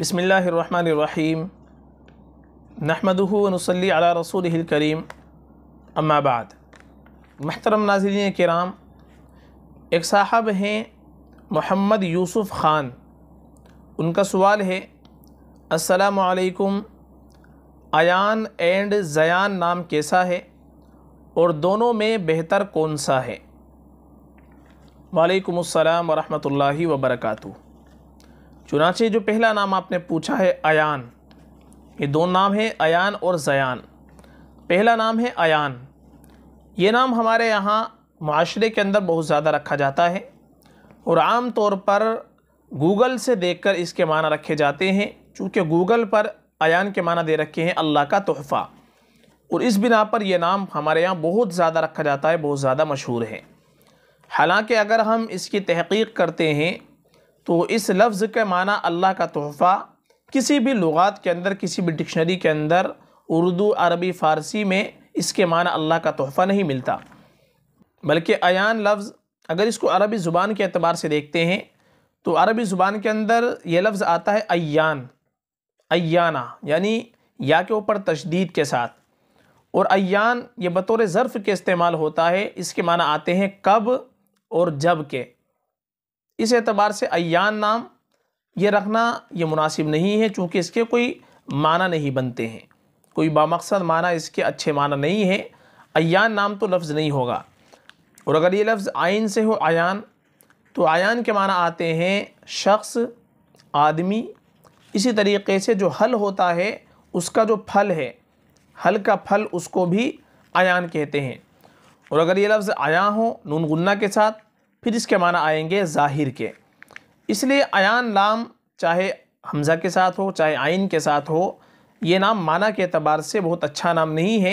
बसमीम नहमदनसली अला रसूल करीम अम्माबाद महतरम नाजरीन कराम एक साहब हैं मोहम्मद यूसुफ़ ख़ान उनका सवाल है असलकुम आयान एंड जयान नाम कैसा है और दोनों में बेहतर कौन सा है वालेकुम अस्सलाम वरहमतुल्लाहि वबरकातुहू चुनाचे जो पहला नाम आपने पूछा है अयान ये दो नाम हैं अयान और जयान पहला नाम है अयान ये नाम हमारे यहाँ माशरे के अंदर बहुत ज़्यादा रखा जाता है और आम तौर पर गूगल से देखकर इसके माना रखे जाते हैं चूँकि गूगल पर अयान के माना दे रखे हैं अल्लाह का तोहफ़ा और इस बिना पर यह नाम हमारे यहाँ बहुत ज़्यादा रखा जाता है बहुत ज़्यादा मशहूर है हालांकि अगर हम इसकी तहकीक करते हैं तो इस लफ्ज़ के माना अल्लाह का तोहफ़ा किसी भी लुगात के अंदर किसी भी डिक्शनरी के अंदर उर्दू अरबी फ़ारसी में इसके माना अल्लाह का तोहफ़ा नहीं मिलता बल्कि अयान लफ्ज़ अगर इसको अरबी ज़ुबान के अतबार से देखते हैं तो अरबी ज़ुबान के अंदर यह लफ्ज़ आता है अयान अयाना यानी या के ऊपर तशदीद के साथ और अयान ये बतौर ज़र्फ़ के इस्तेमाल होता है इसके माना आते हैं कब और जब के इस एतबार से अयान नाम ये रखना ये मुनासिब नहीं है चूँकि इसके कोई माना नहीं बनते हैं कोई बामकसद माना इसके अच्छे माना नहीं है अयान नाम तो लफ्ज़ नहीं होगा और अगर ये लफ्ज़ आयन से हो आयान तो आयान के माना आते हैं शख्स आदमी इसी तरीके से जो हल होता है उसका जो फल है हल का फल उसको भी आयान कहते हैं और अगर ये लफ्ज़ आया हो नून गुन्ना के साथ फिर इसके माना आएंगे ज़ाहिर के इसलिए अन लाम चाहे हमज़ा के साथ हो चाहे आइन के साथ हो ये नाम माना के अतबार से बहुत अच्छा नाम नहीं है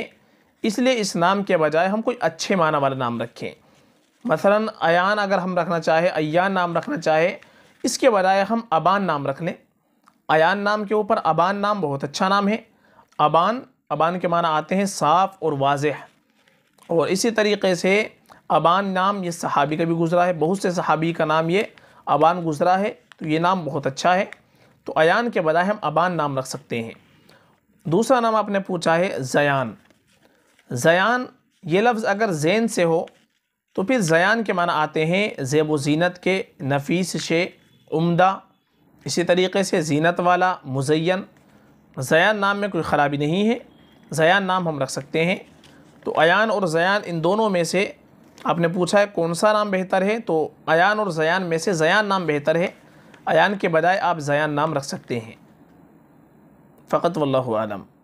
इसलिए इस नाम के बजाय हम कोई अच्छे माना वाला नाम रखें मसलन अयान अगर हम रखना चाहे अयान नाम रखना चाहे इसके बजाय हम अबान नाम रख लें अन नाम के ऊपर अबान नाम बहुत अच्छा नाम है अबान अबान के माना आते हैं साफ़ और वाज और इसी तरीके से अबान नाम ये सहाबी का भी गुज़रा है बहुत से सहाबी का नाम ये अबान गुज़रा है तो ये नाम बहुत अच्छा है तो अन के बजाय हम अबान नाम रख सकते हैं दूसरा नाम आपने पूछा है जयान जयान ये लफ्ज़ अगर जैन से हो तो फिर जयान के माना आते हैं ज़ेब ज़ीनत के नफीस शे उम्दा इसी तरीके से जीनत वाला मुजैन जयान नाम में कोई ख़राबी नहीं है जयान नाम हम रख सकते हैं तो अन और जयान इन दोनों में से आपने पूछा है कौन सा नाम बेहतर है तो अयान और जयान में से जयान नाम बेहतर है अयान के बजाय आप जयान नाम रख सकते हैं फ़कत वल्लम